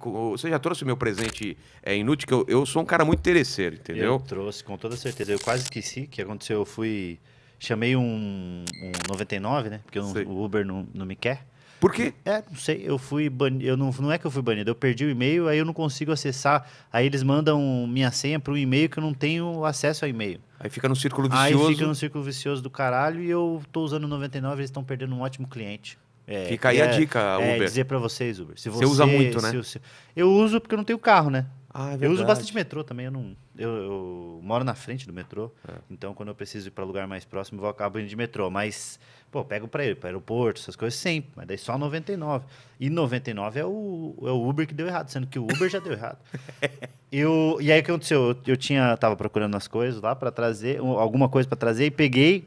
Você já trouxe o meu presente é, inútil, que eu, eu sou um cara muito interesseiro, entendeu? Eu trouxe, com toda certeza. Eu quase esqueci que aconteceu. Eu fui. Chamei um, um 99, né? Porque o Uber não, não me quer. Por quê? É, não sei. Eu fui banido. Eu não, não é que eu fui banido. Eu perdi o e-mail, aí eu não consigo acessar. Aí eles mandam minha senha para um e-mail que eu não tenho acesso ao e-mail. Aí fica no círculo vicioso. Aí fica no círculo vicioso do caralho e eu tô usando 99, eles estão perdendo um ótimo cliente. É, Fica aí é, a dica, é, Uber. É, dizer para vocês, Uber. Se você, você usa muito, né? Se, eu uso porque eu não tenho carro, né? Ah, é eu uso bastante metrô também. Eu, não, eu, eu moro na frente do metrô, é. então quando eu preciso ir para lugar mais próximo, eu acabo indo de metrô. Mas, pô, pego para ele, para aeroporto, essas coisas sempre, mas daí só 99. E 99 é o, é o Uber que deu errado, sendo que o Uber já deu errado. Eu, e aí o que aconteceu? Eu, eu tinha, tava procurando as coisas lá para trazer, alguma coisa para trazer, e peguei.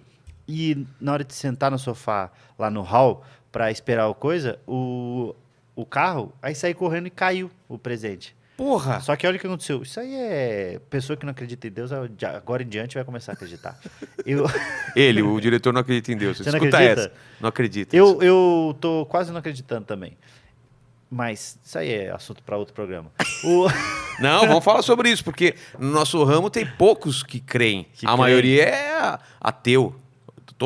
E na hora de sentar no sofá lá no hall, para esperar o coisa, o, o carro, aí saiu correndo e caiu o presente. Porra! Só que olha o que aconteceu. Isso aí é pessoa que não acredita em Deus, agora em diante vai começar a acreditar. Eu... Ele, o diretor, não acredita em Deus. Você Escuta não acredita? essa. Não acredita. Eu, eu tô quase não acreditando também. Mas isso aí é assunto para outro programa. O... Não, vamos falar sobre isso, porque no nosso ramo tem poucos que creem. Que a creem. É é maioria é ateu.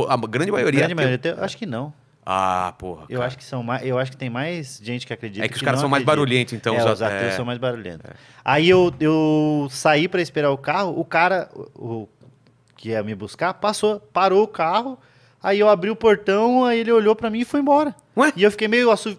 A grande maioria a grande é ateu. Maioria, acho que não. Ah, porra. Eu acho que são mais, eu acho que tem mais gente que acredita. É que, que os caras são mais barulhentos, então. É, os, atores é... são mais barulhentos. É. Aí eu, eu saí para esperar o carro, o cara o, que ia me buscar passou, parou o carro, aí eu abri o portão, aí ele olhou para mim e foi embora. Ué? E eu fiquei meio assu...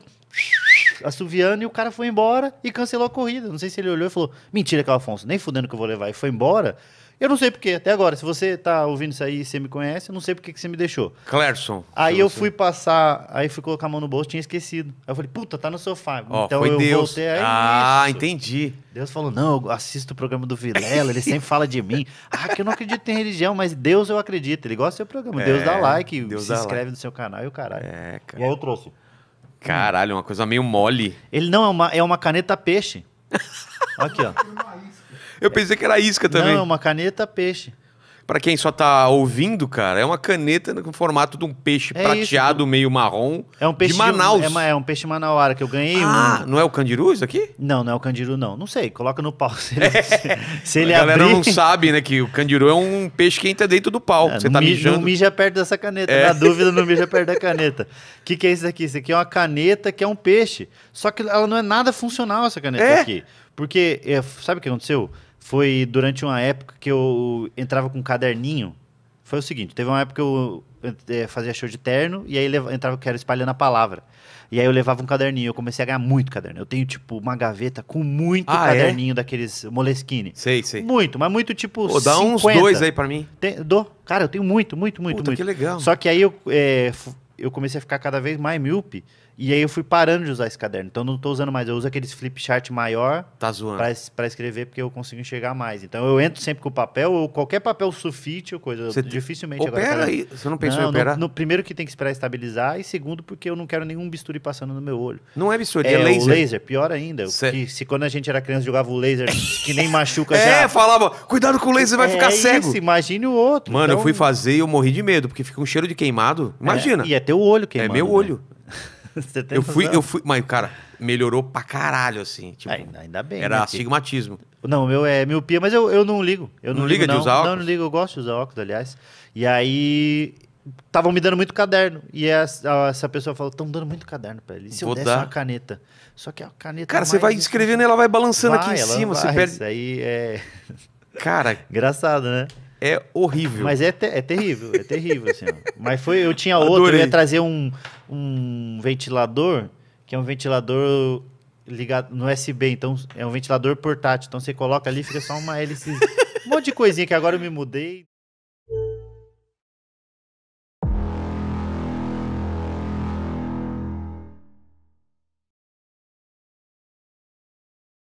assoviando e o cara foi embora e cancelou a corrida. Não sei se ele olhou e falou: Mentira, que Afonso, nem fudendo que eu vou levar. E foi embora. Eu não sei porquê, até agora. Se você tá ouvindo isso aí e você me conhece, eu não sei porque que você me deixou. Clerson. Aí eu você. fui passar, aí fui colocar a mão no bolso, tinha esquecido. Aí eu falei, puta, tá no sofá. Oh, então eu Deus. voltei. Aí, é ah, isso. entendi. Deus falou, não, eu assisto o programa do Vilela, ele sempre fala de mim. Ah, que eu não acredito em religião, mas Deus eu acredito. Ele gosta do seu programa. É, Deus dá é, like, Deus se dá inscreve like. no seu canal e o caralho. É, cara. E aí eu trouxe. Caralho, uma coisa meio mole. Ele não é uma, é uma caneta peixe. Aqui, ó. Eu pensei que era isca também. Não, uma caneta peixe. Para quem só tá ouvindo, cara, é uma caneta no formato de um peixe é prateado, isso. Então. meio marrom. É um peixe de Manaus. De um, é, é, um peixe manauara que eu ganhei. Ah, um... não é o candiru isso aqui? Não, não é o candiru, não. Não sei, coloca no pau. Se ele, é. se, se ele A galera abrir... não sabe, né, que o candiru é um peixe que entra dentro do pau. É, Você tá mi, mijando. Não mija perto dessa caneta. É. Na dúvida, não mija perto da caneta. O que, que é isso aqui? Isso aqui é uma caneta que é um peixe. Só que ela não é nada funcional, essa caneta é? aqui. Porque, é, sabe o que aconteceu? foi durante uma época que eu entrava com um caderninho. Foi o seguinte, teve uma época que eu eh, fazia show de terno e aí entrava que era espalhando a palavra. E aí eu levava um caderninho, eu comecei a ganhar muito caderninho. Eu tenho, tipo, uma gaveta com muito ah, é? caderninho é? daqueles Moleskine. Sei, sei. Muito, mas muito, tipo, Pô, dá 50. uns dois aí para mim. Tem, dou. Cara, eu tenho muito, muito, muito, Puta, muito. que legal. Só que aí eu, é, eu comecei a ficar cada vez mais míope e aí eu fui parando de usar esse caderno. Então eu não estou usando mais. Eu uso aqueles flip chart maior. Tá zoando. Para escrever, porque eu consigo enxergar mais. Então eu entro sempre com o papel, ou qualquer papel sufite ou coisa. Você dificilmente opera agora. aí. Você não pensou não, em operar? No, no, primeiro que tem que esperar estabilizar, e segundo, porque eu não quero nenhum bisturi passando no meu olho. Não é bisturi, é, é laser. laser. Pior ainda. Cê... Que, se quando a gente era criança jogava o laser que nem machuca é, já. É, falava, cuidado com o laser, vai é ficar cego. Imagine o outro. Mano, então... eu fui fazer e eu morri de medo, porque fica um cheiro de queimado. Imagina. É, e é teu olho queimado. É meu né? olho. Né? eu fui, anos. eu fui. Mas, cara, melhorou pra caralho, assim. Tipo, ainda, ainda bem. Era né, astigmatismo. Não, o meu é miopia, mas eu, eu não ligo. Eu não, não ligo, liga não. de usar óculos? Não, não ligo. Eu gosto de usar óculos, aliás. E aí, estavam me dando muito caderno. E essa, essa pessoa falou: estão dando muito caderno para ele. E se Vou eu desse dar. uma caneta? Só que a caneta. Cara, você vai escrevendo e ela vai balançando vai, aqui em cima. Vai, você perde. Isso aí é. Cara. Engraçado, né? é horrível. Mas é, te, é terrível, é terrível, assim. Mas foi, eu tinha outro, Adorei. eu ia trazer um, um ventilador, que é um ventilador ligado no USB, então é um ventilador portátil. Então você coloca ali, fica só uma hélice, um monte de coisinha que agora eu me mudei.